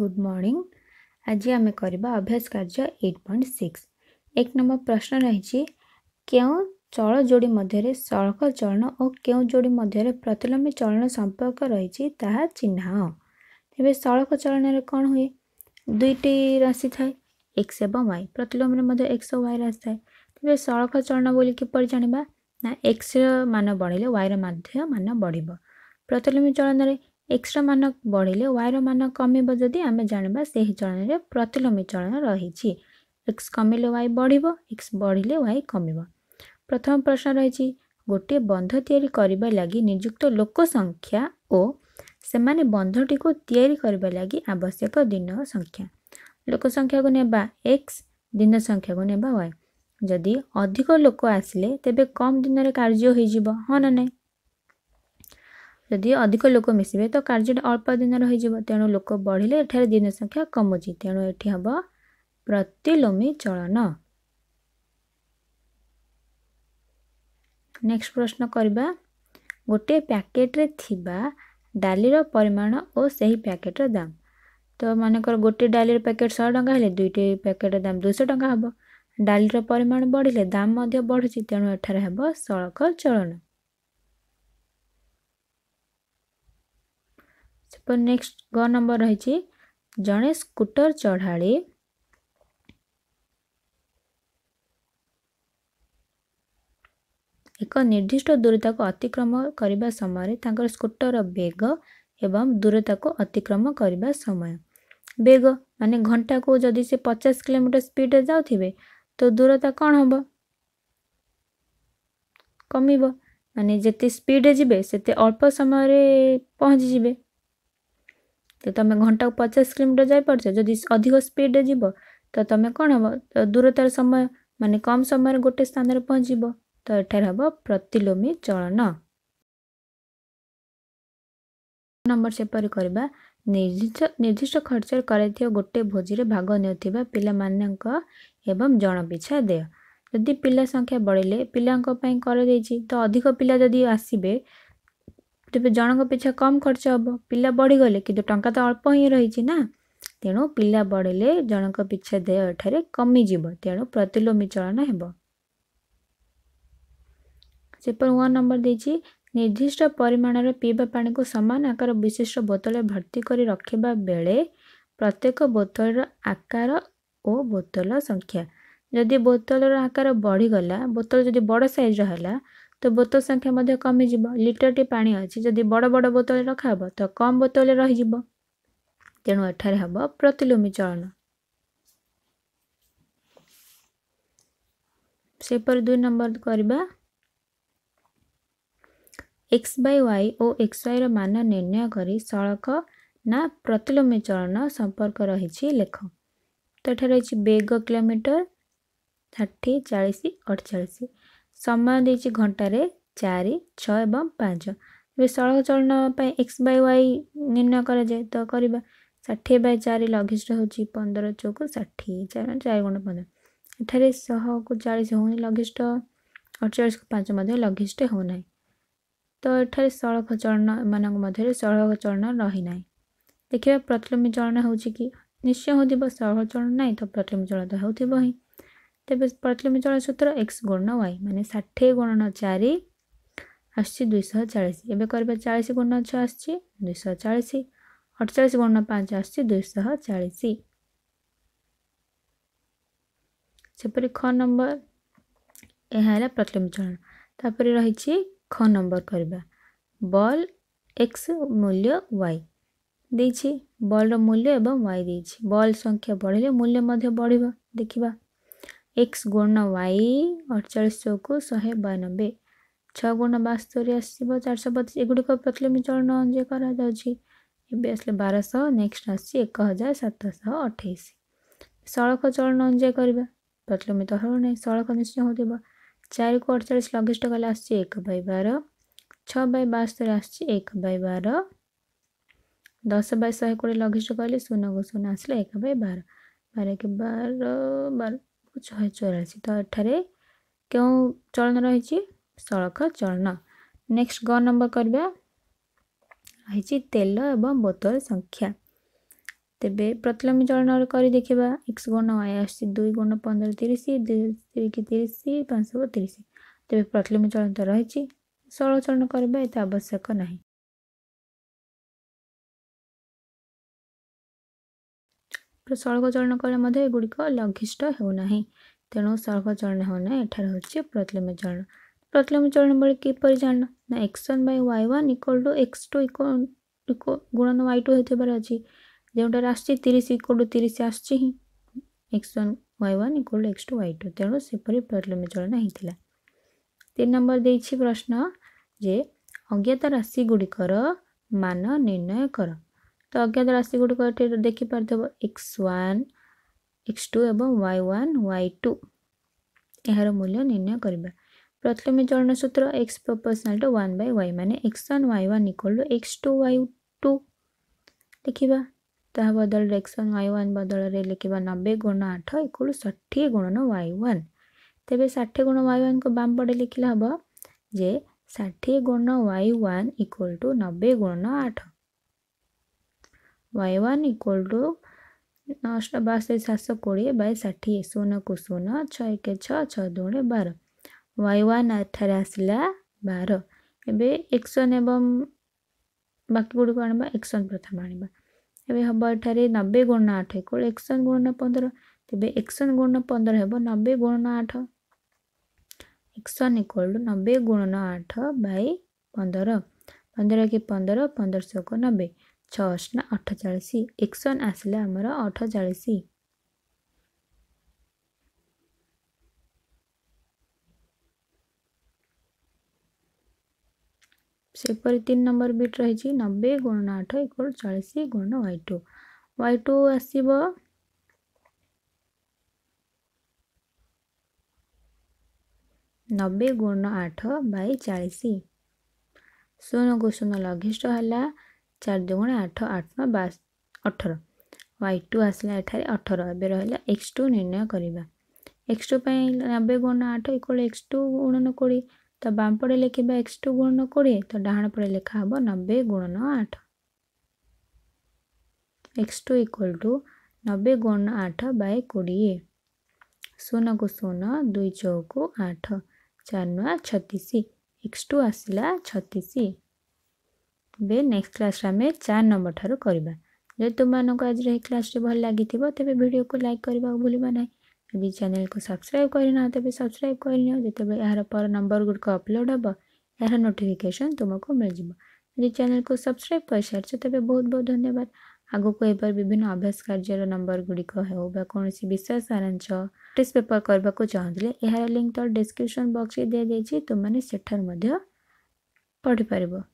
good morning આજે ଆମେ କରିବା ଅଭ୍ୟାସ କାର୍ଯ୍ୟ ଏଇଟ୍ ପଏଣ୍ଟ ସିକ୍ସ ଏକ ନମ୍ବର ପ୍ରଶ୍ନ ରହିଛି କେଉଁ ଚଳ ଯୋଡ଼ି ମଧ୍ୟରେ ସଳଖ ଚଳନ ଓ କେଉଁ ଯୋଡ଼ି ମଧ୍ୟରେ ପ୍ରତିଲମ୍ବୀ ଚଳନ ସମ୍ପର୍କ ରହିଛି ତାହା ଚିହ୍ନାଅ ତେବେ ସଳଖ ଚଳନରେ କ'ଣ ହୁଏ ଦୁଇଟି ରାଶି ଥାଏ ଏକ୍ସ ଏବଂ ୱାଇ ପ୍ରତିଲମ୍ବରେ ମଧ୍ୟ ଏକ୍ସ ଓ ୱାଇ ରାଶି ଥାଏ ତେବେ ସଳଖ ଚଳନ ବୋଲି କିପରି ଜାଣିବା ନା ଏକ୍ସର ମାନ ବଢ଼ିଲେ ୱାଇର ମଧ୍ୟ ମାନ ବଢ଼ିବ ପ୍ରତିଲମ୍ବୀ ଚଳନରେ ଏକ୍ସଟ୍ରା ମାନ ବଢ଼ିଲେ ୱାଇର ମାନ କମିବ ଯଦି ଆମେ ଜାଣିବା ସେହି ଚଳନରେ ପ୍ରତିଲୋମୀ ଚଳନ ରହିଛି ଏକ୍ସ କମିଲେ ୱାଇ ବଢ଼ିବ ଏକ୍ସ ବଢ଼ିଲେ ୱାଇ କମିବ ପ୍ରଥମ ପ୍ରଶ୍ନ ରହିଛି ଗୋଟିଏ ବନ୍ଧ ତିଆରି କରିବା ଲାଗି ନିଯୁକ୍ତ ଲୋକ ସଂଖ୍ୟା ଓ ସେମାନେ ବନ୍ଧଟିକୁ ତିଆରି କରିବା ଲାଗି ଆବଶ୍ୟକ ଦିନ ସଂଖ୍ୟା ଲୋକ ସଂଖ୍ୟାକୁ ନେବା ଏକ୍ସ ଦିନ ସଂଖ୍ୟାକୁ ନେବା ୱାଇ ଯଦି ଅଧିକ ଲୋକ ଆସିଲେ ତେବେ କମ୍ ଦିନରେ କାର୍ଯ୍ୟ ହୋଇଯିବ ହଁ ନା ନାହିଁ ଯଦି ଅଧିକ ଲୋକ ମିଶିବେ ତ କାର୍ଯ୍ୟଟି ଅଳ୍ପ ଦିନର ହୋଇଯିବ ତେଣୁ ଲୋକ ବଢ଼ିଲେ ଏଠାରେ ଦିନ ସଂଖ୍ୟା କମୁଛି ତେଣୁ ଏଠି ହେବ ପ୍ରତିଲୋମି ଚଳନ ନେକ୍ସଟ ପ୍ରଶ୍ନ କରିବା ଗୋଟିଏ ପ୍ୟାକେଟରେ ଥିବା ଡାଲିର ପରିମାଣ ଓ ସେହି ପ୍ୟାକେଟର ଦାମ ତ ମନେକର ଗୋଟିଏ ଡାଲିର ପ୍ୟାକେଟ ଶହେ ଟଙ୍କା ହେଲେ ଦୁଇଟି ପ୍ୟାକେଟର ଦାମ ଦୁଇଶହ ଟଙ୍କା ହେବ ଡାଲିର ପରିମାଣ ବଢ଼ିଲେ ଦାମ ମଧ୍ୟ ବଢ଼ୁଛି ତେଣୁ ଏଠାରେ ହେବ ସଳଖ ଚଳନ ତ ନେକ୍ସଟ ଗ ନମ୍ବର ରହିଛି ଜଣେ ସ୍କୁଟର ଚଢ଼ାଳି ଏକ ନିର୍ଦ୍ଦିଷ୍ଟ ଦୂରତାକୁ ଅତିକ୍ରମ କରିବା ସମୟରେ ତାଙ୍କର ସ୍କୁଟରର ବେଗ ଏବଂ ଦୂରତାକୁ ଅତିକ୍ରମ କରିବା ସମୟ ବେଗ ମାନେ ଘଣ୍ଟାକୁ ଯଦି ସେ ପଚାଶ କିଲୋମିଟର ସ୍ପିଡ଼ରେ ଯାଉଥିବେ ତ ଦୂରତା କ'ଣ ହେବ କମିବ ମାନେ ଯେତେ ସ୍ପିଡ଼ରେ ଯିବେ ସେତେ ଅଳ୍ପ ସମୟରେ ପହଞ୍ଚିଯିବେ ତ ତମେ ଘଣ୍ଟାକୁ ପଚାଶ କିଲୋମିଟର ଯାଇପାରୁଛ ଯଦି ଅଧିକ ସ୍ପିଡ଼ରେ ଯିବ ତ ତମେ କ'ଣ ହେବ ଦୂରତାର ସମୟ ମାନେ କମ୍ ସମୟରେ ଗୋଟେ ସ୍ଥାନରେ ପହଞ୍ଚିବ ତ ଏଠାରେ ହେବ ପ୍ରତିଲୋମି ଚଳନ ନମ୍ବର ସେପରି କରିବା ନିର୍ଦ୍ଦିଷ୍ଟ ନିର୍ଦ୍ଦିଷ୍ଟ ଖର୍ଚ୍ଚରେ କରାଯାଇଥିବା ଗୋଟେ ଭୋଜିରେ ଭାଗ ନେଉଥିବା ପିଲାମାନଙ୍କ ଏବଂ ଜଣ ପିଛା ଦେୟ ଯଦି ପିଲା ସଂଖ୍ୟା ବଢ଼ିଲେ ପିଲାଙ୍କ ପାଇଁ କରାଯାଇଛି ତ ଅଧିକ ପିଲା ଯଦି ଆସିବେ ତେବେ ଜଣଙ୍କ ପିଛା କମ୍ ଖର୍ଚ୍ଚ ହେବ ପିଲା ବଢ଼ିଗଲେ କିନ୍ତୁ ଟଙ୍କା ତ ଅଳ୍ପ ହିଁ ରହିଛି ନା ତେଣୁ ପିଲା ବଢ଼ିଲେ ଜଣଙ୍କ ପିଛା ଦେୟ ଏଠାରେ କମିଯିବ ତେଣୁ ପ୍ରତିଲୋମି ଚଳନ ହେବ ସେପର ୱାନ୍ ନମ୍ବର ଦେଇଛି ନିର୍ଦ୍ଦିଷ୍ଟ ପରିମାଣର ପିଇବା ପାଣିକୁ ସମାନ ଆକାର ବିଶିଷ୍ଟ ବୋତଲରେ ଭର୍ତ୍ତି କରି ରଖିବା ବେଳେ ପ୍ରତ୍ୟେକ ବୋତଲର ଆକାର ଓ ବୋତଲ ସଂଖ୍ୟା ଯଦି ବୋତଲର ଆକାର ବଢ଼ିଗଲା ବୋତଲ ଯଦି ବଡ଼ ସାଇଜ୍ର ହେଲା ତ ବୋତଲ ସଂଖ୍ୟା ମଧ୍ୟ କମିଯିବ ଲିଟରଟି ପାଣି ଅଛି ଯଦି ବଡ଼ ବଡ଼ ବୋତଲରେ ରଖା ହେବ ତ କମ୍ ବୋତଲରେ ରହିଯିବ ତେଣୁ ଏଠାରେ ହେବ ପ୍ରତିଲୋମି ଚଳନ ସେପରି ଦୁଇ ନମ୍ବର କରିବା ଏକ୍ସ ବାଇ ୱାଇ ଓ ଏକ୍ସ ୱାଇର ମାନ ନିର୍ଣ୍ଣୟ କରି ସଳଖ ନା ପ୍ରତିଲୋମି ଚଳନ ସମ୍ପର୍କ ରହିଛି ଲେଖ ତ ଏଠାରେ ରହିଛି ବେଗ କିଲୋମିଟର ଷାଠିଏ ଚାଳିଶ ଅଠଚାଳିଶ ସମୟ ଦେଇଛି ଘଣ୍ଟାରେ ଚାରି ଛଅ ଏବଂ ପାଞ୍ଚ ଏବେ ସଳଖ ଚଳନ ପାଇଁ ଏକ୍ସ ବାଇ ୱାଇ ନିର୍ଣ୍ଣୟ କରାଯାଏ ତ କରିବା ଷାଠିଏ ବାଇ ଚାରି ଲଘିଷ୍ଠ ହେଉଛି ପନ୍ଦର ଚଉକ ଷାଠିଏ ଚାରି ଚାରି ଗୁଣ ପନ୍ଦର ଏଠାରେ ଶହକୁ ଚାଳିଶ ହେଉନି ଲଘିଷ୍ଠ ଅଠଚାଳିଶକୁ ପାଞ୍ଚ ମଧ୍ୟ ଲଘିଷ୍ଠ ହେଉନାହିଁ ତ ଏଠାରେ ସଳଖ ଚଳନ ଏମାନଙ୍କ ମଧ୍ୟରେ ସଳଖ ଚଳନ ରହିନାହିଁ ଦେଖିବା ପ୍ରତିଲମ୍ବୀ ଚଳନ ହେଉଛି କି ନିଶ୍ଚୟ ହେଉଥିବ ସଳଖ ଚଳନ ନାହିଁ ତ ପ୍ରତିଲମ୍ବୀ ଚଳନ ତ ହେଉଥିବ ହିଁ तेज पचलमी चल सूत्र एक्स गुण वाई मानने षाठी गुणन चार आईश चालीस एवं चालीस गुण छः आसी चालीस अठचाश गुण पाँच आस चालीस सेपरी ख नंबर यह प्रथम चलन तापर रही ख नंबर करवा बल एक्स मूल्य वाई देर मूल्य एवं वाई दे बल संख्या बढ़े मूल्य बढ़ देखा एक्स गुण वाई अड़चाश को शहे बयानबे छ गुण बास्तरी आस चार शह बतीस एगुड़िक प्रतिलिपि चलन अंजय कर बारश नेक्स्ट आक हजार सतश अठाईस सड़क चलन अंजय करवा प्रतिलिपि तो हूँ सड़क निश्चय हो चार को अड़चाश लघिष्ट कले आस बै बार छः बै बास्तरी आस बै बार दस बै शहे कोड़े लघिष्ट कले शून्य को शून्य आसला एक बै बार बार एक बार बार କୁ ଶହେ ଚଉରାଅଶୀ ତ ଏଠାରେ କେଉଁ ଚଳନ ରହିଛି ସଳଖ ଚଳନ ନେକ୍ସଟ ଗ ନମ୍ବର କରିବା ରହିଛି ତେଲ ଏବଂ ବୋତଲ ସଂଖ୍ୟା ତେବେ ପ୍ରତିଲମ୍ବୀ ଚଳନ କରି ଦେଖିବା ଏକ୍ସ ଗୁଣ ୱାଇ ଆସୁଛି ଦୁଇ ଗୁଣ ପନ୍ଦର ତିରିଶ ତିରିକି ତିରିଶ ପାଞ୍ଚଶହ ତିରିଶ ତେବେ ପ୍ରତିଲମ୍ବୀ ଚଳନ ତ ରହିଛି ଷୋଳ ଚଳନ କରିବା ଏତେ ଆବଶ୍ୟକ ନାହିଁ ସଳଖଚଳନ କଲେ ମଧ୍ୟ ଏଗୁଡ଼ିକ ଲଘିଷ୍ଠ ହେଉନାହିଁ ତେଣୁ ସଳଖଚଳନ ହେଉନାହିଁ ଏଠାରେ ହେଉଛି ପ୍ରତିଲମ୍ବ ଚଳନ ପ୍ରତିଲମ୍ବ ଚଳନ ବେଳେ କିପରି ଜାଣିଲ ନା X one by Y one equal to X two equal ଗୁଣନ ୱାଇ ଟୁ ହେଉଥିବାର ଅଛି ଯେଉଁଟାରେ ଆସୁଛି ତିରିଶ ଇକ୍ୱାଲ୍ ଟୁ ତିରିଶ ଆସୁଛି ହିଁ X one Y one equal to X two Y two ତେଣୁ ସେପରି ପ୍ରତିଲମ୍ବ ଚଳନ ହେଇଥିଲା ତିନି ନମ୍ବର ଦେଇଛି ପ୍ରଶ୍ନ ଯେ ଅଜ୍ଞାତ ଗୁଡ଼ିକର ମାନ ନିର୍ଣ୍ଣୟ କର तो अज्ञात राशि गुड़क देखिपार एक्स वन एक्स टू एवं वाई वन वाई टू यार मूल्य निर्णय करवा प्रथम चलन सूत्र X proportional two one by Y मान X one Y one equal to X two Y two लिखा ता बदल एक्स वन वाई वन बदल लिखा नबे गुण आठ इक्वल षठी गुणन वाई वन तेज षाठी गुण वाई वन को बाम पड़े लिखला हम जे षाठी गुण वाई वन इक्वल टू नबे गुणन आठ वाय वन इक्वल टू बासठ सात सौ कोड़े बाय षाठी शून को शून छः एक छः छः दुणे बार वाय वन अठार आसला बार एवं एक्शन एवं बाकी गुड़िक आने एक्शन प्रथम आने ଏବେ ହେବ ଏଠାରେ ନବେ ଗୁଣ ଆଠ ଇକ୍ୱାଲ୍ ଏକଶହ ଗୁଣ ପନ୍ଦର ତେବେ ଏକଶହ ଗୁଣ ପନ୍ଦର ହେବ ନବେ ଗୁଣ ଆଠ ଏକଶହ ଇକ୍ୱାଲ୍ ଟୁ ନବେ ଗୁଣ ଆଠ ବାଇ ପନ୍ଦର ପନ୍ଦର କି ପନ୍ଦର ପନ୍ଦରଶହକୁ ନବେ ଛଅଶହ ଅଠଚାଳିଶ ଏକ୍ସନ୍ ଆସିଲା ଆମର ଅଠଚାଳିଶ ସେପରି ତିନି ନମ୍ବର ବିଟ୍ ରହିଛି ନବେ ଗୁଣନ ଆଠ ଇକ୍ୱାଲ୍ ଚାଳିଶ ଗୁଣନ ୱାଇ ଟୁ ୱାଇ ଟୁ ଆସିବ ନବେ ଗୁଣନ ଆଠ ବାଇ ଚାଳିଶ ଶୂନକୁ ଶୂନ ଲଘିଷ୍ଠ ହେଲା ଚାରି ଦୁଗୁଣା ଆଠ ଆଠ ନଅ ବାସ୍ ଅଠର ୱାଇ ଟୁ ଆସିଲା ଏଠାରେ ଅଠର ଏବେ ରହିଲା ଏକ୍ସ ଟୁ ନିର୍ଣ୍ଣୟ କରିବା ଏକ୍ସ ଟୁ ପାଇଁ ନବେ ଗୁଣ ଆଠ ଇକ୍ୱାଲ୍ ଏକ୍ସ ଟୁ ଗୁଣନ କୋଡ଼ିଏ ତ ବାମ ପଟେ ଲେଖିବା ଏକ୍ସ ଟୁ ଗୁଣନ କୋଡ଼ିଏ ତ ଡାହାଣ ପଟେ ଲେଖା ହେବ ନବେ ଗୁଣନ ଆଠ ଏକ୍ସ ଟୁ ଇକ୍ୱାଲ୍ ଟୁ ନବେ ଗୁଣନ ଆଠ ବାଇ କୋଡ଼ିଏ ଶୂନକୁ ଶୂନ ଦୁଇ ଚଉକୁ ଆଠ ଚାରି ନୂଆ ଛତିଶ ଏକ୍ସ ଟୁ ଆସିଲା ଛତିଶ ଏବେ ନେକ୍ସଟ କ୍ଲାସ୍ରେ ଆମେ ଚାରି ନମ୍ବର ଠାରୁ କରିବା ଯଦି ତୁମମାନଙ୍କୁ ଆଜିର ଏହି କ୍ଲାସ୍ଟି ଭଲ ଲାଗିଥିବ ତେବେ ଭିଡ଼ିଓକୁ ଲାଇକ୍ କରିବାକୁ ଭୁଲିବ ନାହିଁ ଯଦି ଚ୍ୟାନେଲକୁ ସବସ୍କ୍ରାଇବ୍ କରିନାହ ତେବେ ସବସ୍କ୍ରାଇବ୍ କରିନିଅ ଯେତେବେଳେ ଏହାର ପର ନମ୍ବର ଗୁଡ଼ିକ ଅପଲୋଡ଼ ହେବ ଏହାର ନୋଟିଫିକେସନ୍ ତୁମକୁ ମିଳିଯିବ ଯଦି ଚ୍ୟାନେଲକୁ ସବସ୍କ୍ରାଇବ୍ କରିସାରିଛ ତେବେ ବହୁତ ବହୁତ ଧନ୍ୟବାଦ ଆଗକୁ ଏହିପରି ବିଭିନ୍ନ ଅଭ୍ୟାସ କାର୍ଯ୍ୟର ନମ୍ବର ଗୁଡ଼ିକ ହେଉ ବା କୌଣସି ବିଷୟ ସାରାଂଶ ଟେଷ୍ଟ ପେପର କରିବାକୁ ଚାହୁଁଥିଲେ ଏହାର ଲିଙ୍କ୍ ତଳ ଡିସ୍କ୍ରିପସନ୍ ବକ୍ସରେ ଦିଆଯାଇଛି ତୁମମାନେ ସେଠାରୁ ମଧ୍ୟ ପଢ଼ିପାରିବ